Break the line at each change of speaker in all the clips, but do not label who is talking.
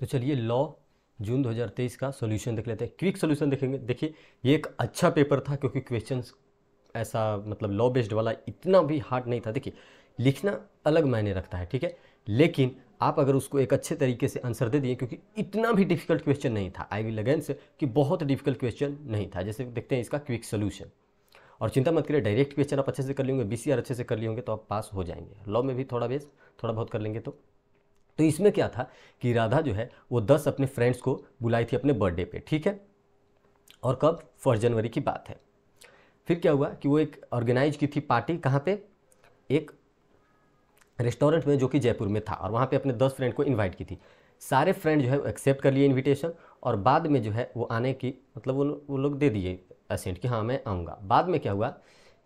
तो चलिए लॉ जून 2023 का सोल्यूशन देख लेते हैं क्विक सोल्यूशन देखेंगे देखिए ये एक अच्छा पेपर था क्योंकि क्वेश्चन ऐसा मतलब लॉ बेस्ड वाला इतना भी हार्ड नहीं था देखिए लिखना अलग मायने रखता है ठीक है लेकिन आप अगर उसको एक अच्छे तरीके से आंसर दे दिए क्योंकि इतना भी डिफिकल्ट क्वेश्चन नहीं था आई विल अगेंस कि बहुत डिफिकल्ट क्वेश्चन नहीं था जैसे देखते हैं इसका क्विक सोल्यूशन और चिंता मत करिए डायरेक्ट क्वेश्चन आप अच्छे से कर लेंगे बी अच्छे से कर लिए होंगे तो आप पास हो जाएंगे लॉ में भी थोड़ा बेस थोड़ा बहुत कर लेंगे तो तो इसमें क्या था कि राधा जो है वो दस अपने फ्रेंड्स को बुलाई थी अपने बर्थडे पे ठीक है और कब फर्स्ट जनवरी की बात है फिर क्या हुआ कि वो एक ऑर्गेनाइज की थी पार्टी कहाँ पे एक रेस्टोरेंट में जो कि जयपुर में था और वहाँ पे अपने दस फ्रेंड को इनवाइट की थी सारे फ्रेंड जो है एक्सेप्ट कर लिए इन्विटेशन और बाद में जो है वो आने की मतलब वो वो लोग दे दिए असेंट कि हाँ मैं आऊँगा बाद में क्या हुआ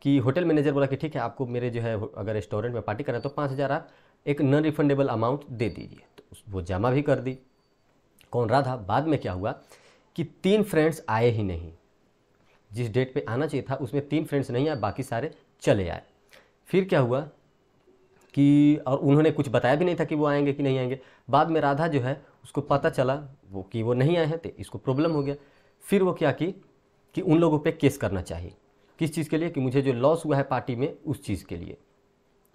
कि होटल मैनेजर बोला कि ठीक है आपको मेरे जो है अगर रेस्टोरेंट में पार्टी करें तो पाँच हज़ार आप एक नॉन रिफंडेबल अमाउंट दे दीजिए तो वो जमा भी कर दी कौन रहा था बाद में क्या हुआ कि तीन फ्रेंड्स आए ही नहीं जिस डेट पे आना चाहिए था उसमें तीन फ्रेंड्स नहीं आए बाकी सारे चले आए फिर क्या हुआ कि और उन्होंने कुछ बताया भी नहीं था कि वो आएंगे कि नहीं आएंगे बाद में राधा जो है उसको पता चला वो कि वो नहीं आए हैं तो इसको प्रॉब्लम हो गया फिर वो क्या की कि उन लोगों पे केस करना चाहिए किस चीज़ के लिए कि मुझे जो लॉस हुआ है पार्टी में उस चीज़ के लिए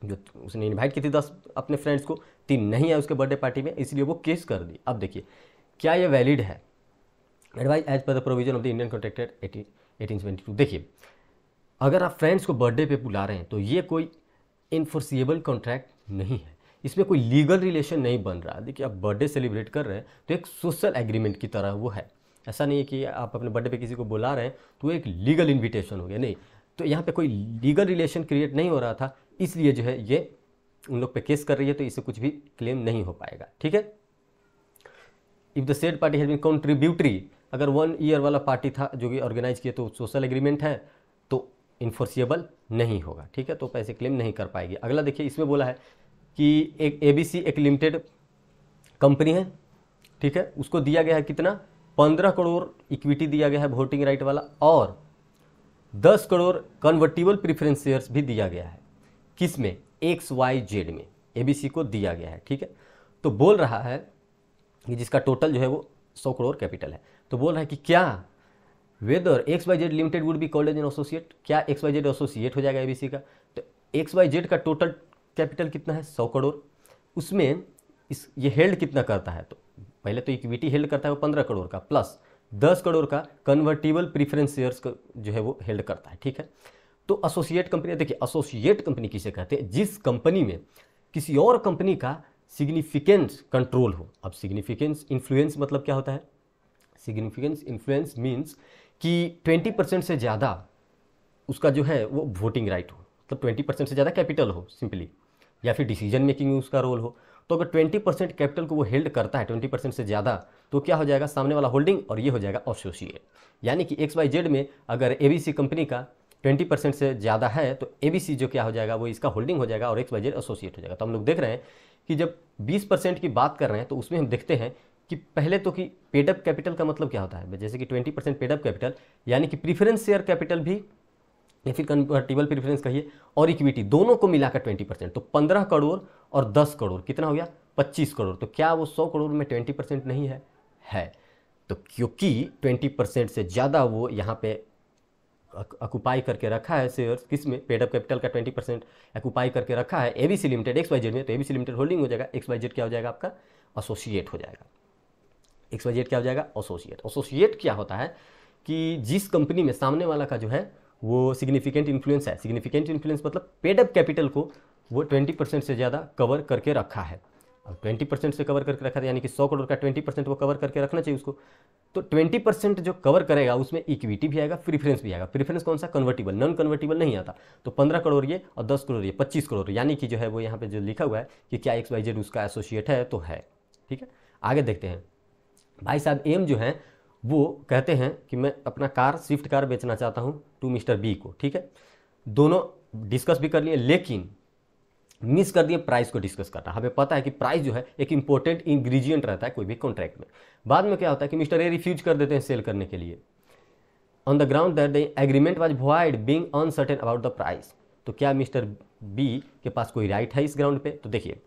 जो उसने इन्वाइट की थी दस अपने फ्रेंड्स को तीन नहीं आए उसके बर्थडे पार्टी में इसलिए वो केस कर दी अब देखिए क्या ये वैलिड है advise as per the provision of the Indian Contract Act eighteen eighteen seventy two देखिए अगर आप फ्रेंड्स को बर्थडे पे बुला रहे हैं तो ये कोई इन्फोर्सिएबल कॉन्ट्रैक्ट नहीं है इसमें कोई लीगल रिलेशन नहीं बन रहा देखिए आप बर्थडे सेलिब्रेट कर रहे हैं तो एक सोशल एग्रीमेंट की तरह वो है ऐसा नहीं है कि आप अपने बर्थडे पे किसी को बुला रहे हैं तो एक लीगल इन्विटेशन हो गया नहीं तो यहाँ पे कोई लीगल रिलेशन क्रिएट नहीं हो रहा था इसलिए जो है ये उन लोग पे केस कर रही है तो इसे कुछ भी क्लेम नहीं हो पाएगा ठीक है if the said party has been contributory अगर वन ईयर वाला पार्टी था जो कि ऑर्गेनाइज किए तो सोशल एग्रीमेंट है तो इन्फोर्सिएबल नहीं होगा ठीक है तो पैसे क्लेम नहीं कर पाएगी अगला देखिए इसमें बोला है कि एक एबीसी एक लिमिटेड कंपनी है ठीक है उसको दिया गया है कितना पंद्रह करोड़ इक्विटी दिया गया है वोटिंग राइट वाला और दस करोड़ कन्वर्टिबल प्रिफरेंस शेयर्स भी दिया गया है किस में एक्स वाई जेड में सी को दिया गया है ठीक है तो बोल रहा है कि जिसका टोटल जो है वो सौ करोड़ कैपिटल है तो बोल रहा है कि क्या whether X Y Z limited would be called as an associate क्या एक्स वाई जेड एसोसिएट हो जाएगा सी का तो एक्स वाई जेड का टोटल कैपिटल कितना है सौ करोड़ उसमें इस ये हेल्ड कितना करता है तो पहले तो इक्विटी हेल्ड करता है वो पंद्रह करोड़ का प्लस दस करोड़ का कन्वर्टेबल प्रीफरेंस शेयर्स जो है वो हेल्ड करता है ठीक है तो एसोसिएट कंपनी देखिए एसोसिएट कंपनी किसे कहते हैं जिस कंपनी में किसी और कंपनी का सिग्निफिकेंस कंट्रोल हो अब सिग्निफिकेंस इन्फ्लुएंस मतलब क्या होता है सिग्निफिकेंस इन्फ्लुएंस मीन्स कि 20 परसेंट से ज़्यादा उसका जो है वो वोटिंग राइट हो मतलब ट्वेंटी 20 परसेंट से ज़्यादा कैपिटल हो सिंपली या फिर डिसीजन मेकिंग में उसका रोल हो तो अगर 20 परसेंट कैपिटल को वो हेल्ड करता है 20 परसेंट से ज़्यादा तो क्या हो जाएगा सामने वाला होल्डिंग और ये हो जाएगा एसोसिएट यानी कि एक्स वाई जेड में अगर सी कंपनी का ट्वेंटी परसेंट से ज़्यादा है तो ए जो क्या हो जाएगा वो इसका होल्डिंग हो जाएगा और एक्स वाई एसोसिएट हो जाएगा तो हम लोग देख रहे हैं कि जब बीस परसेंट की बात कर रहे हैं तो उसमें हम देखते हैं कि पहले तो कि पेडअप कैपिटल का मतलब क्या होता है जैसे कि ट्वेंटी परसेंट पेडअप कैपिटल यानी कि प्रीफरेंस शेयर कैपिटल भी या फिर कन्वर्टिबल प्रीफरेंस कहिए और इक्विटी दोनों को मिलाकर ट्वेंटी परसेंट तो पंद्रह करोड़ और दस करोड़ कितना हो गया पच्चीस करोड़ तो क्या वो सौ करोड़ में ट्वेंटी परसेंट नहीं है है तो क्योंकि ट्वेंटी परसेंट से ज़्यादा वो यहाँ पे अकुपाई करके रखा है शेयर किस में पेडअप कैपिटल का ट्वेंटी परसेंट अकुपाई करके रखा है ABC limited X Y Z में तो एबीसी लिमिटेड होल्डिंग हो जाएगा एक्स वाई जेड क्या हो जाएगा आपका एसोसिएट हो जाएगा एक्स वाई जेड क्या हो जाएगा एसोसिएट एसोसिएट क्या होता है कि जिस कंपनी में सामने वाला का जो है वो सिग्निफिकेंट इन्फ्लुएंस है सिग्निफिकेंट इन्फ्लुएंस मतलब पेडअप कैपिटल को वो ट्वेंटी परसेंट से ज़्यादा कवर करके रखा है अब ट्वेंटी परसेंट से कवर करके रखा था यानी कि सौ करोड़ का ट्वेंटी परसेंट वो कवर करके रखना चाहिए उसको तो ट्वेंटी परसेंट जो कवर करेगा उसमें इक्विटी भी आएगा प्रीफरेंस भी आएगा प्रीफरेंस कौन सा कन्वर्टेबल नॉन कन्वर्टेबल नहीं आता तो पंद्रह करोड़ रही और दस करोड़ ये पच्चीस करोड़ यानी कि जो है वो यहाँ पे जो लिखा हुआ है कि क्या एक्स वाई जेड उसका एसोसिएट है तो है ठीक है आगे देखते हैं भाई साहब एम जो है वो कहते हैं कि मैं अपना कार स्विफ्ट कार बेचना चाहता हूँ टू मिस्टर बी को ठीक है दोनों डिस्कस भी कर लिए लेकिन मिस कर दिए प्राइस को डिस्कस करना हमें पता है कि प्राइस जो है एक इंपॉर्टेंट इंग्रेडिएंट रहता है कोई भी कॉन्ट्रैक्ट में बाद में क्या होता है कि मिस्टर ए रिफ्यूज कर देते हैं सेल करने के लिए on the ground that the agreement was void being uncertain about the price तो क्या मिस्टर बी के पास कोई राइट है इस ग्राउंड पे तो देखिए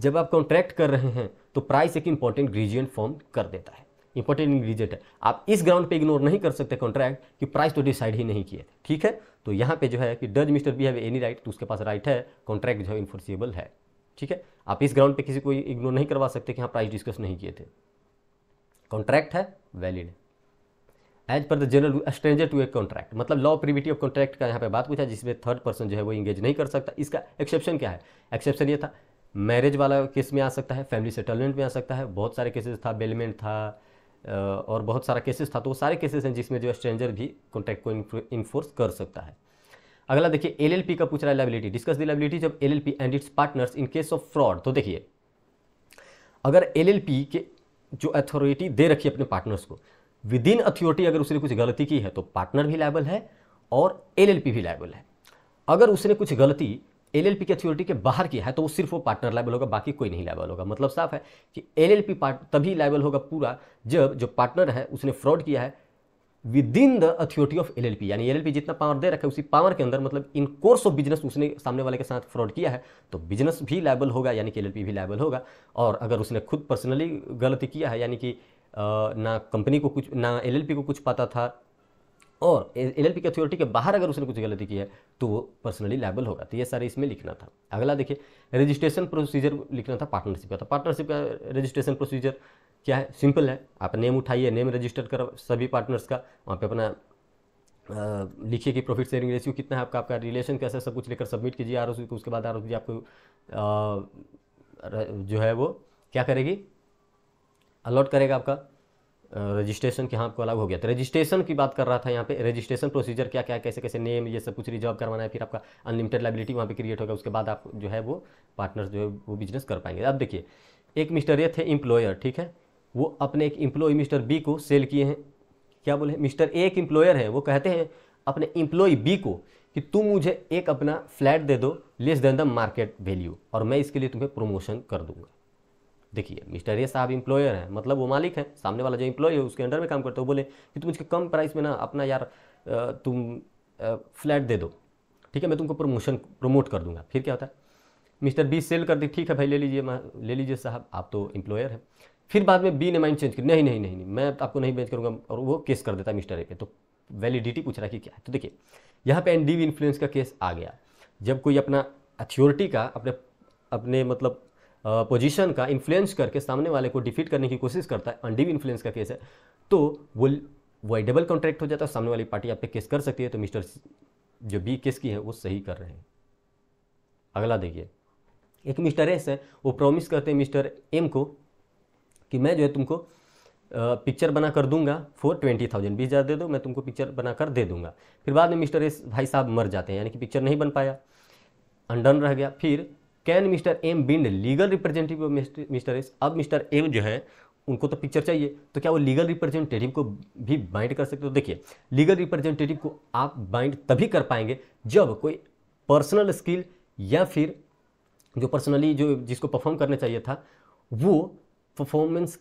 जब आप कॉन्ट्रैक्ट कर रहे हैं तो प्राइस एक इंपॉर्टेंट ग्रीजियंट फॉर्म कर देता है इंपॉर्टेंट इंग्रीडियंट है आप इस ग्राउंड पे इग्नोर नहीं कर सकते कॉन्ट्रैक्ट कि प्राइस तो डिसाइड ही नहीं किया ठीक है तो यहाँ पे जो है कि does mister B have any right तो उसके पास राइट है कॉन्ट्रैक्ट जो है इन्फोर्सिबल है ठीक है आप इस ग्राउंड पे किसी को इग्नोर नहीं करवा सकते कि हाँ प्राइस डिस्कस नहीं किए थे कॉन्ट्रैक्ट है वैलिड है as per the general stranger to a contract मतलब लॉ प्रिविटी ऑफ कॉन्ट्रैक्ट का यहाँ पे बात पूछा जिसमें थर्ड पर्सन जो है वो इंगेज नहीं कर सकता इसका एक्सेप्शन क्या है एक्सेप्शन ये था मैरिज वाला केस में आ सकता है फैमिली सेटलमेंट में आ सकता है बहुत सारे केसेस था बेलमेंट था और बहुत सारा केसेस था तो वो सारे केसेस हैं जिसमें जो स्ट्रेंजर भी कॉन्ट्रैक्ट को इन्फोर्स कर सकता है अगला देखिए एलएलपी का पूछ रहा है liability discuss the liability of LLP and its partners in case of fraud तो देखिए अगर एलएलपी के जो अथॉरिटी दे रखी है अपने पार्टनर्स को विद इन अथॉरिटी अगर उसने कुछ गलती की है तो पार्टनर भी लाइबल है और पी भी लाइबल है अगर उसने कुछ गलती एल के अथॉरिटी के बाहर किया है तो वो सिर्फ वो पार्टनर लाइबल होगा बाकी कोई नहीं लाइबल होगा मतलब साफ है कि एल पार्ट तभी लाइबल होगा पूरा जब जो पार्टनर है उसने फ्रॉड किया है within the authority of L यानी एल जितना पावर दे रखा है उसी पावर के अंदर मतलब इन कोर्स ऑफ बिजनेस उसने सामने वाले के साथ फ्रॉड किया है तो बिजनेस भी लाइबल होगा यानी कि एल भी लाइबल होगा और अगर उसने खुद पर्सनली गलती किया है यानी कि ना कंपनी को कुछ ना एल को कुछ पता था और एल एल की अथॉरिटी के बाहर अगर उसने कुछ गलती की है तो वो पर्सनली लाइबल होगा तो ये सारे इसमें लिखना था अगला देखिए रजिस्ट्रेशन प्रोसीजर लिखना था पार्टनरशिप का तो पार्टनरशिप का रजिस्ट्रेशन प्रोसीजर क्या है सिंपल है आप नेम उठाइए नेम रजिस्टर करो सभी पार्टनर्स का वहाँ पे अपना लिखिए कि प्रॉफिट शेयरिंग रेशियो कितना है आपका आपका रिलेशन कैसा है सब कुछ लेकर सबमिट कीजिए आर को उसके बाद आर आपको आ, जो है वो क्या करेगी अलॉट करेगा आपका रजिस्ट्रेशन के यहाँ को अलग हो गया तो रजिस्ट्रेशन की बात कर रहा था यहाँ पे रजिस्ट्रेशन प्रोसीजर क्या क्या कैसे कैसे नेम ये सब कुछ रिजॉर्व करवाना है फिर आपका अनलिमिटेड लाइबिलिटी वहाँ पे क्रिएट होगा उसके बाद आप जो है वो पार्टनर जो है वो बिजनेस कर पाएंगे अब देखिए एक मिस्टर ये थे इम्प्लॉयर ठीक है वो अपने एक इम्प्लॉय मिस्टर बी को सेल किए हैं क्या बोले मिस्टर ए एक इम्प्लॉयर है वो कहते हैं अपने इम्प्लॉय बी को कि तुम मुझे एक अपना फ्लैट दे दो less than the market value और मैं इसके लिए तुम्हें प्रमोशन कर दूंगा देखिए मिस्टर ए साहब इंप्लॉयर हैं मतलब वो मालिक हैं सामने वाला जो एम्प्लॉय है उसके अंडर में काम करते हो बोले कि तुम मुझे कम प्राइस में ना अपना यार तुम फ्लैट दे दो ठीक है मैं तुमको प्रमोशन प्रमोट कर दूंगा फिर क्या होता है मिस्टर बी सेल कर दी ठीक है भाई ले लीजिए ले लीजिए साहब आप तो इंप्लॉयर हैं फिर बाद में बी ने माइंड चेंज कर नहीं नहीं नहीं नहीं मैं आपको नहीं बेच करूँगा और वो केस कर देता है मिस्टर ए पे तो वैलिडिटी पूछ रहा है कि क्या है तो देखिए यहाँ पे एनडीवी इन्फ्लुएंस का केस आ गया जब कोई अपना अथॉरिटी का अपने अपने मतलब पोजीशन का इन्फ्लुएंस करके सामने वाले को डिफीट करने की कोशिश करता है अनडीव इन्फ्लुएंस का केस है तो वो वाइडेबल कॉन्ट्रैक्ट हो जाता है सामने वाली पार्टी आप पे केस कर सकती है तो मिस्टर जो बी केस की है वो सही कर रहे हैं अगला देखिए एक मिस्टर एस है वो प्रॉमिस करते हैं मिस्टर एम को कि मैं जो है तुमको पिक्चर बना कर दूंगा फोर ट्वेंटी थाउजेंड बीस हज़ार दे दो मैं तुमको पिक्चर बना कर दे दूंगा फिर बाद में मिस्टर एस भाई साहब मर जाते हैं यानी कि पिक्चर नहीं बन पाया अनडन रह गया फिर can mister M bind legal representative mister S अब मिस्टर एम जो है उनको तो पिक्चर चाहिए तो क्या वो लीगल रिप्रेजेंटेटिव को भी बाइंड कर सकते हो देखिए लीगल रिप्रेजेंटेटिव को आप बाइंड तभी कर पाएंगे जब कोई पर्सनल स्किल या फिर जो पर्सनली जो जिसको परफॉर्म करना चाहिए था वो परफॉर्मेंस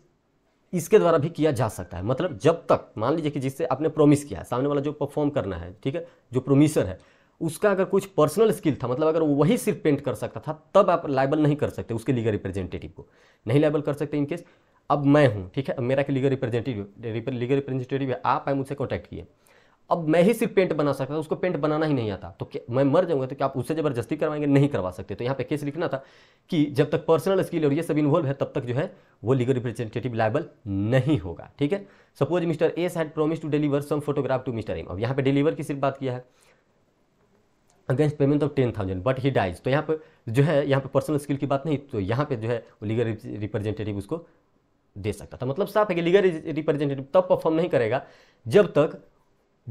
इसके द्वारा भी किया जा सकता है मतलब जब तक मान लीजिए कि जिससे आपने प्रोमिस किया है सामने वाला जो परफॉर्म करना है ठीक है जो प्रोमिसर है उसका अगर कुछ पर्सनल स्किल था मतलब अगर वही सिर्फ पेंट कर सकता था तब आप लाइबल नहीं कर सकते उसके लीगल रिप्रेजेंटेटिव को नहीं लाइबल कर सकते इनकेस अब मैं हूँ ठीक है मेरा के लीगल रिप्रेजेंटेटिव लीगल रिप्रेजेंटेटिव है आप आए मुझसे कॉन्टैक्ट किए अब मैं ही सिर्फ पेंट बना सकता था उसको पेंट बनाना ही नहीं आता तो मैं मर जाऊंगा तो क्या आप उससे जबरदस्ती करवाएंगे नहीं करवा सकते तो यहाँ पे केस लिखना था कि जब तक पर्सनल स्किल और ये सब इन्वॉल्व है तब तक जो है वो लीगल रिप्रेजेंटेटिव लाइबल नहीं होगा ठीक है suppose mister S had promise to deliver some photograph to mister M अब यहाँ पे डिलीवर की सिर्फ बात किया है against payment of ten thousand but he dies तो यहाँ पर जो है यहाँ पर पर्सनल स्किल की बात नहीं तो यहाँ पे जो है वो लीगल रिप्रेजेंटेटिव उसको दे सकता था मतलब साफ है कि लीगल रिप्रेजेंटेटिव तब परफॉर्म नहीं करेगा जब तक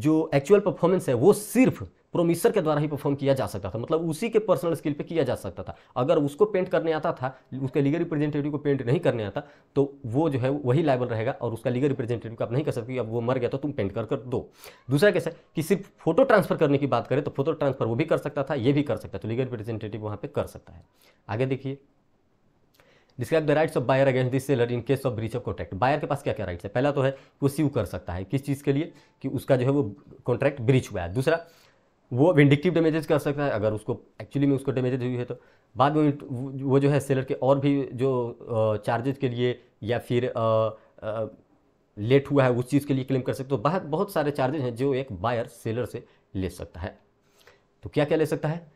जो एक्चुअल परफॉर्मेंस है वो सिर्फ प्रोमिसर के द्वारा ही परफॉर्म किया जा सकता था मतलब उसी के पर्सनल स्किल पे किया जा सकता था अगर उसको पेंट करने आता था उसके लीगल रिप्रेजेंटेटिव को पेंट नहीं करने आता तो वो जो है वही लाइबल रहेगा और उसका लीगल रिप्रेजेंटेटिव आप नहीं कर सकते अब वो मर गया तो तुम पेंट कर कर दो दूसरा कैसे कि सिर्फ फोटो ट्रांसफर करने की बात करें तो फोटो ट्रांसफर वो भी कर सकता था ये भी कर सकता तो लीगल रिप्रेजेंटेटिव वहाँ पर कर सकता है आगे देखिए describe the rights of buyer against this seller in case of breach of contract buyer के पास क्या क्या राइट्स है पहला तो है वो सीव कर सकता है किस चीज़ के लिए कि उसका जो है वो कॉन्ट्रैक्ट ब्रीच हुआ है दूसरा वो विंडिक्टिव डैमेजेस कर सकता है अगर उसको एक्चुअली में उसको डैमेजेज हुई है तो बाद में वो जो है सेलर के और भी जो चार्जेज के लिए या फिर आ, आ, लेट हुआ है उस चीज़ के लिए क्लेम कर सकते हो बहुत बहुत सारे चार्जेज हैं जो एक बायर सेलर से ले सकता है तो क्या क्या ले सकता है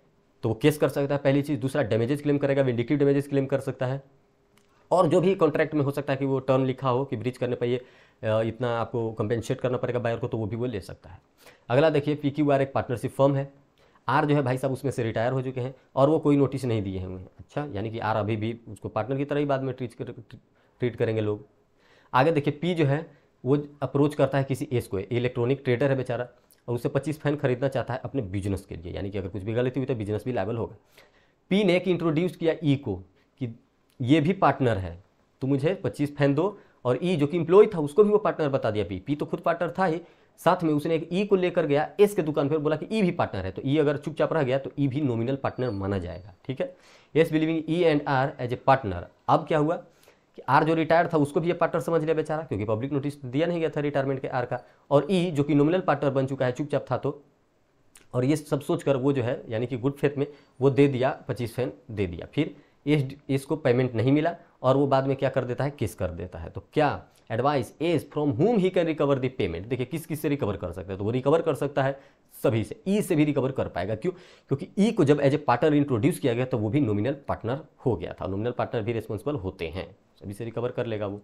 तो वो केस कर सकता है पहली चीज़ दूसरा डैमेजेज क्लेम करेगा विंडिक्टिव डैमेजेज क्लेम कर सकता है और जो भी कॉन्ट्रैक्ट में हो सकता है कि वो टर्न लिखा हो कि ब्रिज करने पर ये इतना आपको कंपेंसेट करना पड़ेगा बायर को तो वो भी वो ले सकता है अगला देखिए पी क्यू आर एक पार्टनरशिप फर्म है आर जो है भाई साहब उसमें से रिटायर हो चुके हैं और वो कोई नोटिस नहीं दिए हैं उन्हें अच्छा यानी कि आर अभी भी उसको पार्टनर की तरह ही बाद में ट्रीट कर ट्रीट करेंगे लोग आगे देखिए पी जो है वो अप्रोच करता है किसी एस को इलेक्ट्रॉनिक ट्रेडर है बेचारा और उसे पच्चीस फैन खरीदना चाहता है अपने बिजनेस के लिए यानी कि अगर कुछ भी गलती हुई तो बिजनेस भी लाइबल होगा पी ने एक इंट्रोड्यूस किया ई e को कि ये भी पार्टनर है तो मुझे पच्चीस फैन दो और ई जो कि इम्प्लॉय था उसको भी वो पार्टनर बता दिया पी पी तो खुद पार्टनर था ही साथ में उसने एक ई e को लेकर गया एस के दुकान पर बोला कि ई e भी पार्टनर है तो ई e अगर चुपचाप रह गया तो ई भी नॉमिनल पार्टनर माना जाएगा ठीक है S believing E and R as a partner अब क्या हुआ कि आर जो रिटायर था उसको भी ये पार्टनर समझ लिया बेचारा क्योंकि पब्लिक नोटिस तो दिया नहीं गया था रिटायरमेंट के आर का और ई जो कि नॉमिनल पार्टनर बन चुका है चुपचाप था तो और ये सब सोचकर वो जो है यानी कि गुड फेथ में वो दे दिया पच्चीस फैन दे दिया फिर इस इसको पेमेंट नहीं मिला और वो बाद में क्या कर देता है किस कर देता है तो क्या advise as from whom he can recover the payment देखिए किस किस से रिकवर कर सकता है तो वो रिकवर कर सकता है सभी से ई e से भी रिकवर कर पाएगा क्यों क्योंकि ई e को जब एज ए पार्टनर इंट्रोड्यूस किया गया तो वो भी नोमिनल पार्टनर हो गया था नोमिनल पार्टनर भी रिस्पॉन्सिबल होते हैं सभी से रिकवर कर लेगा वो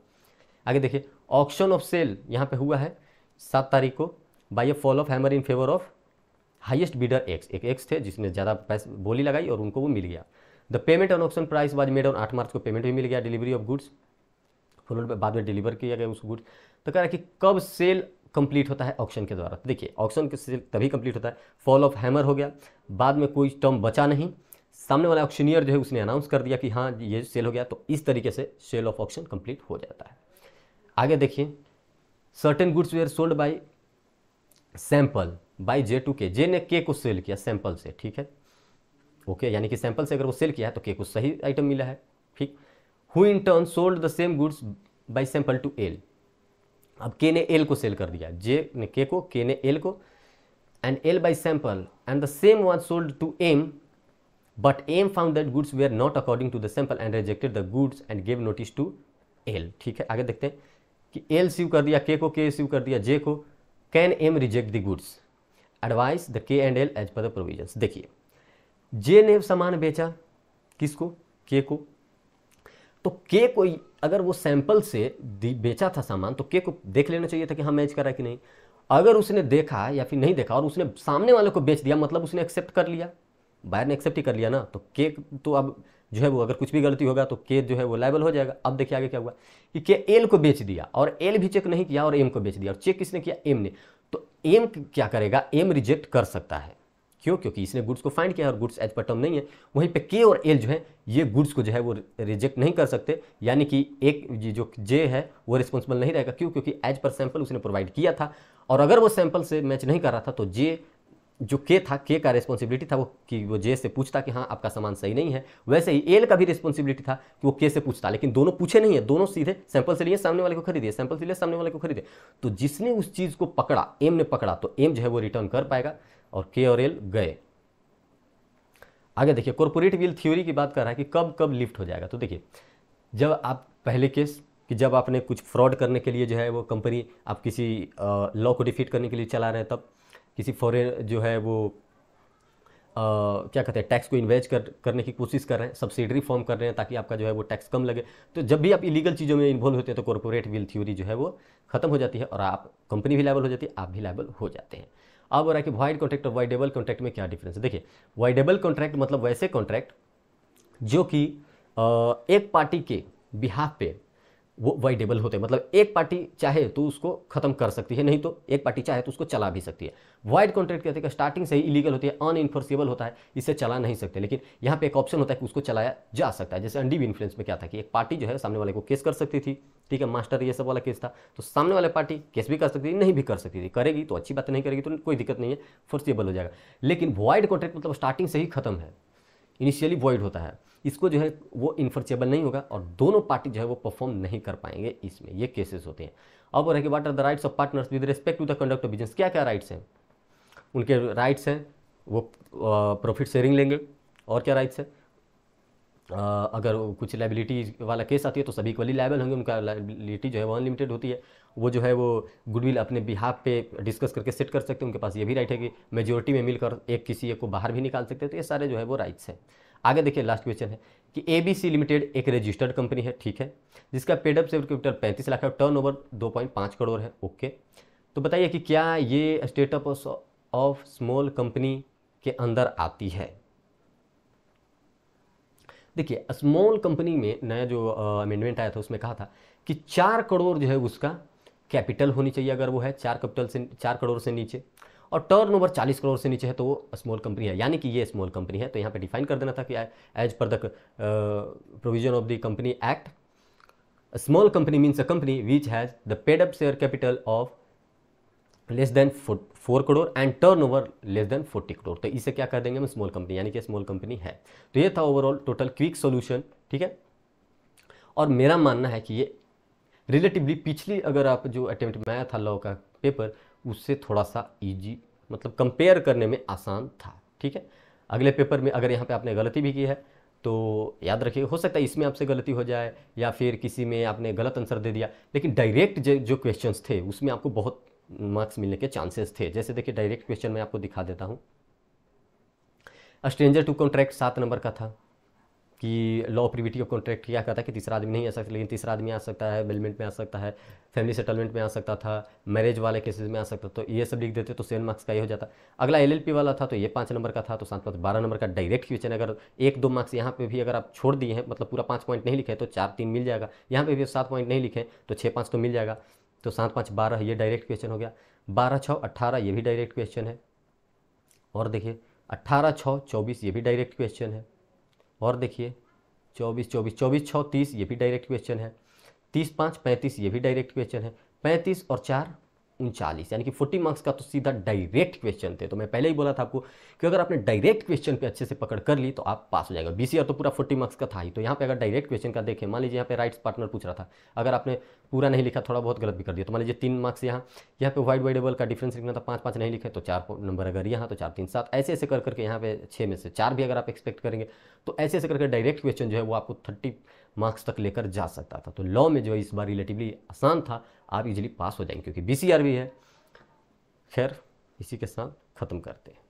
आगे देखिए ऑप्शन ऑफ सेल यहाँ पे हुआ है सात तारीख को by a fall of hammer in favour of highest bidder X एक एक्स थे जिसने ज़्यादा पैसे बोली लगाई और उनको वो मिल गया the payment on auction price was made on आठ मार्च को पेमेंट भी मिल गया डिलीवरी ऑफ गुड्स फोलोड बाद में डिलीवर किया गया उस गुड्स तो कह रहा है कि कब सेल कंप्लीट होता है ऑक्शन के द्वारा देखिए ऑक्शन के सेल तभी कंप्लीट होता है फॉल ऑफ हैमर हो गया बाद में कोई टर्म बचा नहीं सामने वाला ऑक्शनियर जो है उसने अनाउंस कर दिया कि हाँ ये सेल हो गया तो इस तरीके से सेल ऑफ ऑक्शन कंप्लीट हो जाता है आगे देखिए certain goods were sold by sample by J to K J ने के को सेल किया सैंपल से ठीक है ओके यानी कि सैंपल से अगर वो सेल किया है तो के को सही आइटम मिला है ठीक who in turn sold the same goods by sample to L अब के ने एल को सेल कर दिया जे ने के को के ने एल को and L by sample and the same one sold to M but M found that goods are not according to the sample and rejected the goods and gave notice to L ठीक है आगे देखते हैं कि L सीव कर दिया के को के सीव कर दिया जे को can M reject the goods advise the K and L as per the provision देखिए जे ने सामान बेचा किसको के को तो के को अगर वो सैंपल से बेचा था सामान तो के को देख लेना चाहिए था कि हाँ मैच करा कि नहीं अगर उसने देखा या फिर नहीं देखा और उसने सामने वाले को बेच दिया मतलब उसने एक्सेप्ट कर लिया बाहर ने एक्सेप्ट ही कर लिया ना तो के तो अब जो है वो अगर कुछ भी गलती होगा तो के जो है वो लाइबल हो जाएगा अब देखिए आगे क्या हुआ कि के एल को बेच दिया और एल भी चेक नहीं किया और एम को बेच दिया और चेक किसने किया एम ने तो एम क्या करेगा एम रिजेक्ट कर सकता है क्यों क्योंकि इसने गुड्स को फाइंड किया और गुड्स एज पर टर्म नहीं है वहीं पे के और एल जो है ये गुड्स को जो है वो रिजेक्ट नहीं कर सकते यानी कि एक जो जे है वो रिस्पॉन्सिबल नहीं रहेगा क्यों क्योंकि एज पर सैंपल उसने प्रोवाइड किया था और अगर वो सैंपल से मैच नहीं कर रहा था तो जे जो के था के का रिस्पॉन्सिबिलिटी था वो कि वो जे से पूछता कि हाँ आपका सामान सही नहीं है वैसे ही एल का भी रिस्पॉन्सिबिलिटी था कि वो के से पूछता लेकिन दोनों पूछे नहीं है दोनों सीधे सैंपल से लिए सामने वाले को खरीदे सैंपल से लिए सामने वाले को खरीदे तो जिसने उस चीज़ को पकड़ा एम ने पकड़ा तो एम जो है वो रिटर्न कर पाएगा और के और एल गए आगे देखिए कॉरपोरेट विल थ्योरी की बात कर रहा है कि कब कब लिफ्ट हो जाएगा तो देखिए जब आप पहले केस कि जब आपने कुछ फ्रॉड करने के लिए जो है वो कंपनी आप किसी लॉ को डिफीट करने के लिए चला रहे हैं तब किसी फॉरेन जो है वो आ, क्या कहते हैं टैक्स को इन्वेस्ट कर करने की कोशिश कर रहे हैं सब्सिडरी फॉर्म कर रहे हैं ताकि आपका जो है वो टैक्स कम लगे तो जब भी आप इलीगल चीज़ों में इन्वॉल्व होते हैं तो कॉरपोरेट विल थ्योरी जो है वो खत्म हो जाती है और आप कंपनी भी लाइबल हो जाती है आप भी लाइबल हो जाते हैं अब रहा है कि वाइड कॉन्ट्रैक्ट और वाइडेबल कॉन्ट्रैक्ट में क्या डिफरेंस है देखिए वाइडेबल कॉन्ट्रैक्ट मतलब वैसे कॉन्ट्रैक्ट जो कि एक पार्टी के बिहाफ पे वो वाइडेबल होते हैं मतलब एक पार्टी चाहे तो उसको खत्म कर सकती है नहीं तो एक पार्टी चाहे तो उसको चला भी सकती है वाइड कॉन्ट्रैक्ट कहते हैं स्टार्टिंग से ही इलीगल होती है अन इन्फोर्सिबल होता है इसे चला नहीं सकते लेकिन यहाँ पे एक ऑप्शन होता है कि उसको चलाया जा सकता है जैसे अंडी इन्फ्लुएंस में क्या था कि एक पार्टी जो है सामने वाले को केस कर सकती थी ठीक है मास्टर ये सब वाला केस था तो सामने वाले पार्टी केस भी कर सकती थी नहीं भी कर सकती थी करेगी तो अच्छी बात नहीं करेगी तो कोई दिक्कत नहीं है फोर्सिबल हो जाएगा लेकिन वाइड कॉन्ट्रैक्ट मतलब स्टार्टिंग से ही खत्म है इनिशियली वॉइड होता है इसको जो है वो इन्फर्चेबल नहीं होगा और दोनों पार्टी जो है वो परफॉर्म नहीं कर पाएंगे इसमें ये केसेस होते हैं अब रहे what are the rights of partners with respect to the conduct of business क्या क्या राइट्स हैं उनके राइट्स हैं वो प्रॉफिट शेयरिंग लेंगे और क्या राइट्स है अगर कुछ लाइबिलिटी वाला केस आती है तो सभी इक्वली लाइबल होंगे उनका लाइबिलिटी जो है वो अनलिमिटेड होती है वो जो है वो गुडविल अपने बिहाफ पे डिस्कस करके सेट कर सकते हैं उनके पास ये भी राइट है कि मेजोरिटी में मिलकर एक किसी एक को बाहर भी निकाल सकते हैं तो ये सारे जो है वो राइट्स हैं आगे देखिए लास्ट क्वेश्चन है कि ए बी सी लिमिटेड एक रजिस्टर्ड कंपनी है ठीक है जिसका पेडअप सेवर कैपिटल पैंतीस लाख है टर्न ओवर दो पॉइंट पाँच करोड़ है ओके तो बताइए कि क्या ये स्टेटअप ऑफ स्मॉल कंपनी के अंदर आती है देखिए स्मॉल कंपनी में नया जो अमेंडमेंट आया था उसमें कहा था कि चार करोड़ जो है उसका कैपिटल होनी चाहिए अगर वो है चार कैपिटल से चार करोड़ से नीचे और टर्न ओवर चालीस करोड़ से नीचे है तो वो स्मॉल कंपनी है यानी कि ये स्मॉल कंपनी है तो यहाँ पे डिफाइन कर देना था कि as per the provision of the company act small company means a company which has the paid up share capital of less than four crore and turnover less than forty crore तो इसे क्या कर देंगे हम स्मॉल कंपनी यानी कि small company है तो ये था ओवरऑल टोटल क्विक सोल्यूशन ठीक है और मेरा मानना है कि ये रिलेटिवली पिछली अगर आप जो अटेम्प्ट में आया था लॉ का पेपर उससे थोड़ा सा ईजी मतलब कंपेयर करने में आसान था ठीक है अगले पेपर में अगर यहाँ पे आपने गलती भी की है तो याद रखिए हो सकता है इसमें आपसे गलती हो जाए या फिर किसी में आपने गलत आंसर दे दिया लेकिन डायरेक्ट जो क्वेश्चन थे उसमें आपको बहुत मार्क्स मिलने के चांसेस थे जैसे देखिए डायरेक्ट क्वेश्चन मैं आपको दिखा देता हूँ स्ट्रेंजर टू कॉन्ट्रैक्ट सात नंबर का था कि लॉ प्रिविटी ऑफ कॉन्ट्रैक्ट क्या कहता है कि तीसरा आदमी नहीं आ सकता लेकिन तीसरा आदमी आ सकता है बेलमेंट में आ सकता है फैमिली सेटलमेंट में आ सकता था मैरिज वाले केसेस में आ सकता तो ये सब लिख देते तो सेवन मार्क्स का ही हो जाता अगला एल वाला था तो ये पाँच नंबर का था तो सात पाँच बारह नंबर का डायरेक्ट क्वेश्चन अगर एक दो मार्क्स यहाँ पे भी अगर आप छोड़ दिए हैं मतलब पूरा पाँच पॉइंट नहीं लिखे तो चार तीन मिल जाएगा यहाँ पर भी सात पॉइंट नहीं लिखे तो छः पाँच तो मिल जाएगा तो सात पाँच बारह ये डायरेक्ट क्वेश्चन हो गया बारह छः अट्ठारह ये भी डायरेक्ट क्वेश्चन है और देखिए अट्ठारह छः चौबीस ये भी डायरेक्ट क्वेश्चन है और देखिए चौबीस चौबीस चौबीस छः तीस ये भी डायरेक्ट क्वेश्चन है तीस पाँच पैंतीस ये भी डायरेक्ट क्वेश्चन है पैंतीस और चार उनचालीस यानी कि फोर्टी मार्क्स का तो सीधा डायरेक्ट क्वेश्चन थे तो मैं पहले ही बोला था आपको कि अगर आपने डायरेक्ट क्वेश्चन पे अच्छे से पकड़ कर ली तो आप पास हो जाएगा बी तो पूरा फोर्टी मार्क्स का था ही तो यहाँ पे अगर डायरेक्ट क्वेश्चन का देखें मान लीजिए यहाँ पे राइट्स पार्टनर पूछ रहा था अगर आपने पूरा नहीं लिखा थोड़ा बहुत गलत भी कर दिया तो मान लीजिए तीन मार्क्स यहाँ यहाँ पे वाइड वाइडेबल का डिफरेंस लिखना था पाँच पाँच नहीं लिखे तो चार नंबर अगर यहाँ तो चार तीन सात ऐसे ऐसे कर करके यहाँ पे छः में से चार भी अगर आप एक्सपेक्ट करेंगे तो ऐसे ऐसे करके डायरेक्ट क्वेश्चन जो है वो आपको थर्टी मार्क्स तक लेकर जा सकता था तो लॉ में जो है इस बार रिलेटिवली आसान था आप इजीली पास हो जाएंगे क्योंकि बी सी आर भी है खैर इसी के साथ ख़त्म करते हैं